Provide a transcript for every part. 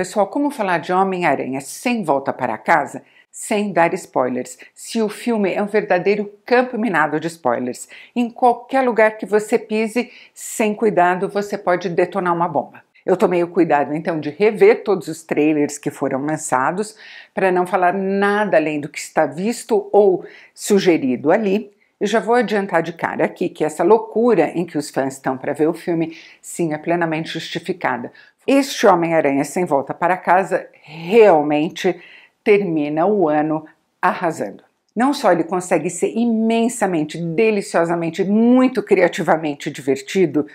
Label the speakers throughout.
Speaker 1: Pessoal, como falar de Homem-Aranha sem volta para casa? Sem dar spoilers, se o filme é um verdadeiro campo minado de spoilers. Em qualquer lugar que você pise, sem cuidado, você pode detonar uma bomba. Eu tomei o cuidado então de rever todos os trailers que foram lançados para não falar nada além do que está visto ou sugerido ali, e já vou adiantar de cara aqui que essa loucura em que os fãs estão para ver o filme, sim, é plenamente justificada. Este Homem-Aranha Sem Volta para Casa realmente termina o ano arrasando. Não só ele consegue ser imensamente, deliciosamente, muito criativamente divertido,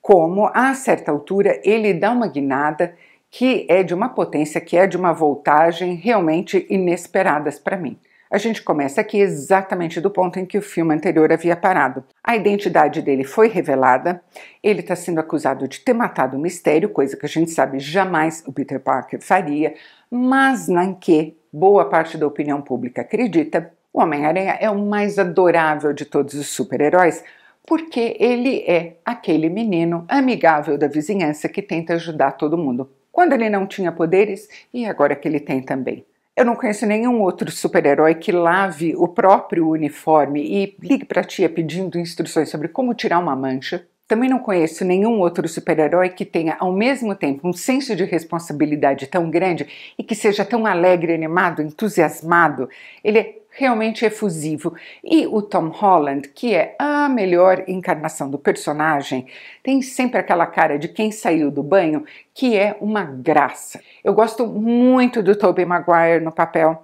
Speaker 1: como a certa altura ele dá uma guinada que é de uma potência, que é de uma voltagem realmente inesperadas para mim. A gente começa aqui exatamente do ponto em que o filme anterior havia parado. A identidade dele foi revelada, ele está sendo acusado de ter matado o mistério, coisa que a gente sabe jamais o Peter Parker faria, mas na que boa parte da opinião pública acredita, o Homem-Aranha é o mais adorável de todos os super-heróis, porque ele é aquele menino amigável da vizinhança que tenta ajudar todo mundo. Quando ele não tinha poderes e agora que ele tem também. Eu não conheço nenhum outro super-herói que lave o próprio uniforme e ligue para a tia pedindo instruções sobre como tirar uma mancha. Também não conheço nenhum outro super-herói que tenha ao mesmo tempo um senso de responsabilidade tão grande e que seja tão alegre, animado, entusiasmado. Ele é realmente efusivo. E o Tom Holland, que é a melhor encarnação do personagem, tem sempre aquela cara de quem saiu do banho, que é uma graça. Eu gosto muito do Tobey Maguire no papel.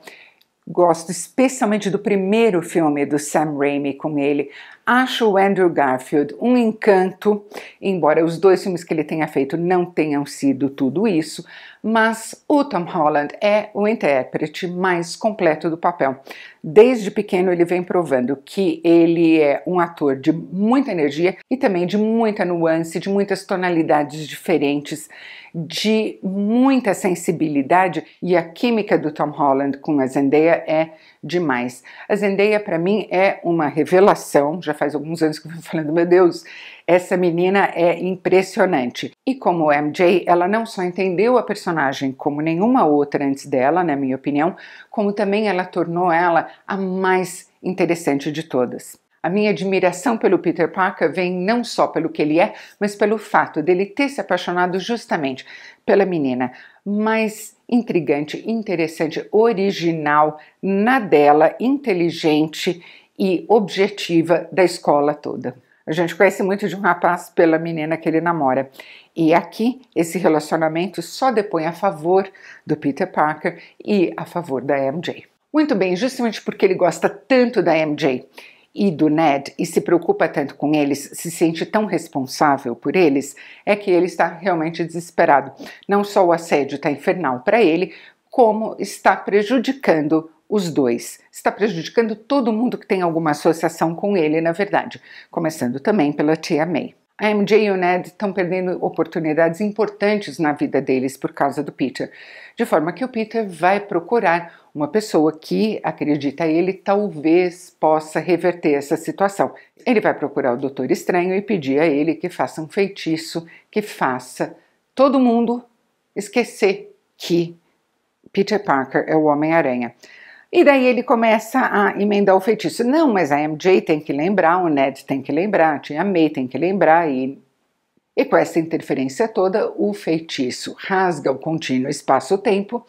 Speaker 1: Gosto especialmente do primeiro filme do Sam Raimi com ele. Acho o Andrew Garfield um encanto, embora os dois filmes que ele tenha feito não tenham sido tudo isso, mas o Tom Holland é o intérprete mais completo do papel. Desde pequeno ele vem provando que ele é um ator de muita energia e também de muita nuance, de muitas tonalidades diferentes, de muita sensibilidade e a química do Tom Holland com a Zendaya é demais. A Zendaya para mim é uma revelação, já faz alguns anos que eu venho falando, meu Deus, essa menina é impressionante. E como MJ, ela não só entendeu a personagem como nenhuma outra antes dela, na minha opinião, como também ela tornou ela a mais interessante de todas. A minha admiração pelo Peter Parker vem não só pelo que ele é, mas pelo fato dele ter se apaixonado justamente pela menina mais intrigante, interessante, original, na dela, inteligente e objetiva da escola toda. A gente conhece muito de um rapaz pela menina que ele namora. E aqui, esse relacionamento só depõe a favor do Peter Parker e a favor da MJ. Muito bem, justamente porque ele gosta tanto da MJ e do Ned e se preocupa tanto com eles, se sente tão responsável por eles, é que ele está realmente desesperado. Não só o assédio está infernal para ele, como está prejudicando os dois. Está prejudicando todo mundo que tem alguma associação com ele, na verdade, começando também pela tia May. A MJ e o Ned estão perdendo oportunidades importantes na vida deles por causa do Peter, de forma que o Peter vai procurar uma pessoa que, acredita ele, talvez possa reverter essa situação. Ele vai procurar o Doutor Estranho e pedir a ele que faça um feitiço que faça todo mundo esquecer que Peter Parker é o Homem-Aranha. E daí ele começa a emendar o feitiço. Não, mas a MJ tem que lembrar, o Ned tem que lembrar, a tia May tem que lembrar, e e com essa interferência toda, o feitiço rasga o contínuo espaço-tempo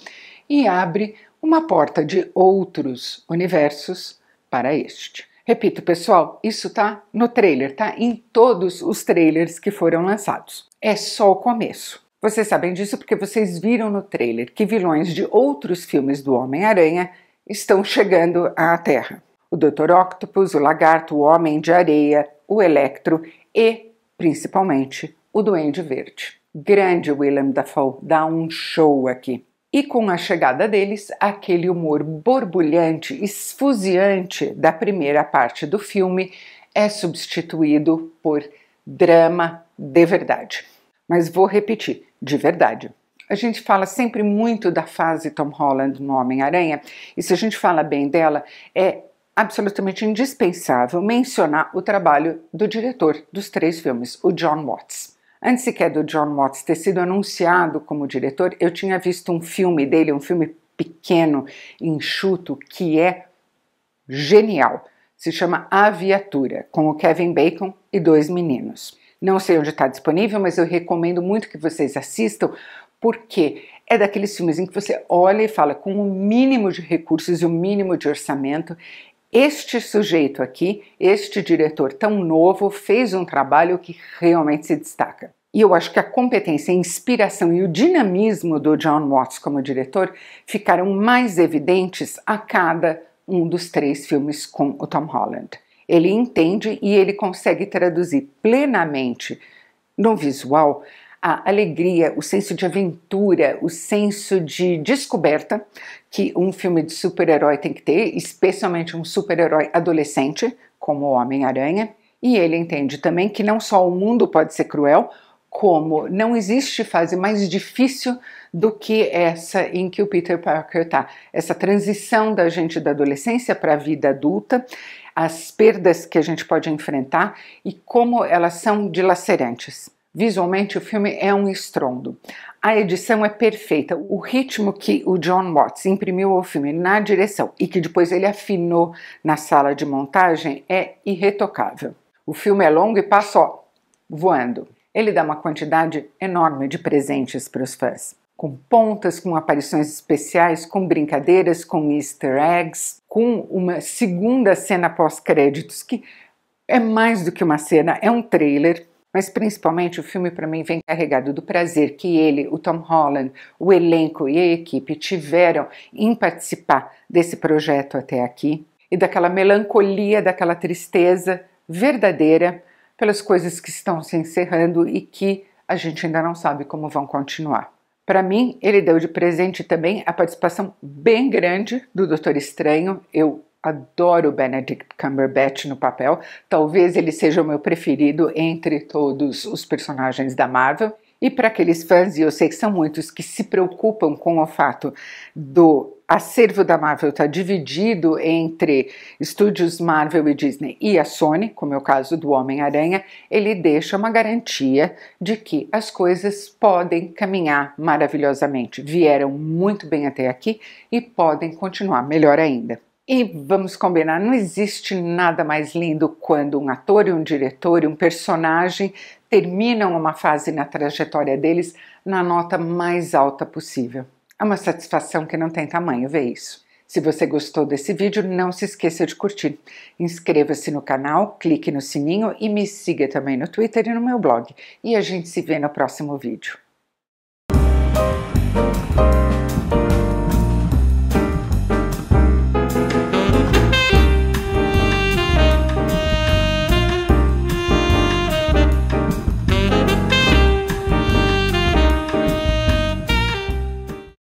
Speaker 1: e abre uma porta de outros universos para este. Repito, pessoal, isso tá no trailer, tá em todos os trailers que foram lançados. É só o começo. Vocês sabem disso porque vocês viram no trailer que vilões de outros filmes do Homem-Aranha estão chegando à Terra. O Dr. Octopus, o Lagarto, o Homem de Areia, o Electro e, principalmente, o Duende Verde. Grande William Dafoe, dá um show aqui. E com a chegada deles, aquele humor borbulhante, esfuziante da primeira parte do filme é substituído por drama de verdade. Mas vou repetir, de verdade a gente fala sempre muito da fase Tom Holland no Homem-Aranha, e se a gente fala bem dela, é absolutamente indispensável mencionar o trabalho do diretor dos três filmes, o John Watts. Antes sequer do John Watts ter sido anunciado como diretor, eu tinha visto um filme dele, um filme pequeno, enxuto, que é genial. Se chama A Viatura, com o Kevin Bacon e dois meninos. Não sei onde está disponível, mas eu recomendo muito que vocês assistam, porque é daqueles filmes em que você olha e fala com o mínimo de recursos e o mínimo de orçamento. Este sujeito aqui, este diretor tão novo, fez um trabalho que realmente se destaca. E eu acho que a competência, a inspiração e o dinamismo do John Watts como diretor ficaram mais evidentes a cada um dos três filmes com o Tom Holland. Ele entende e ele consegue traduzir plenamente no visual a alegria, o senso de aventura, o senso de descoberta que um filme de super-herói tem que ter, especialmente um super-herói adolescente, como o Homem-Aranha. E ele entende também que não só o mundo pode ser cruel, como não existe fase mais difícil do que essa em que o Peter Parker está. Essa transição da gente da adolescência para a vida adulta, as perdas que a gente pode enfrentar e como elas são dilacerantes. Visualmente, o filme é um estrondo. A edição é perfeita. O ritmo que o John Watts imprimiu ao filme na direção e que depois ele afinou na sala de montagem é irretocável. O filme é longo e passa ó, voando. Ele dá uma quantidade enorme de presentes para os fãs. Com pontas, com aparições especiais, com brincadeiras, com easter eggs, com uma segunda cena pós-créditos que é mais do que uma cena, é um trailer mas principalmente o filme para mim vem carregado do prazer que ele, o Tom Holland, o elenco e a equipe tiveram em participar desse projeto até aqui e daquela melancolia, daquela tristeza verdadeira pelas coisas que estão se encerrando e que a gente ainda não sabe como vão continuar. Para mim, ele deu de presente também a participação bem grande do Doutor Estranho. Eu adoro Benedict Cumberbatch no papel. Talvez ele seja o meu preferido entre todos os personagens da Marvel. E para aqueles fãs, e eu sei que são muitos, que se preocupam com o fato do acervo da Marvel estar tá dividido entre estúdios Marvel e Disney e a Sony, como é o caso do Homem-Aranha, ele deixa uma garantia de que as coisas podem caminhar maravilhosamente. Vieram muito bem até aqui e podem continuar melhor ainda. E vamos combinar, não existe nada mais lindo quando um ator e um diretor e um personagem terminam uma fase na trajetória deles na nota mais alta possível. É uma satisfação que não tem tamanho ver isso. Se você gostou desse vídeo, não se esqueça de curtir. Inscreva-se no canal, clique no sininho e me siga também no Twitter e no meu blog. E a gente se vê no próximo vídeo.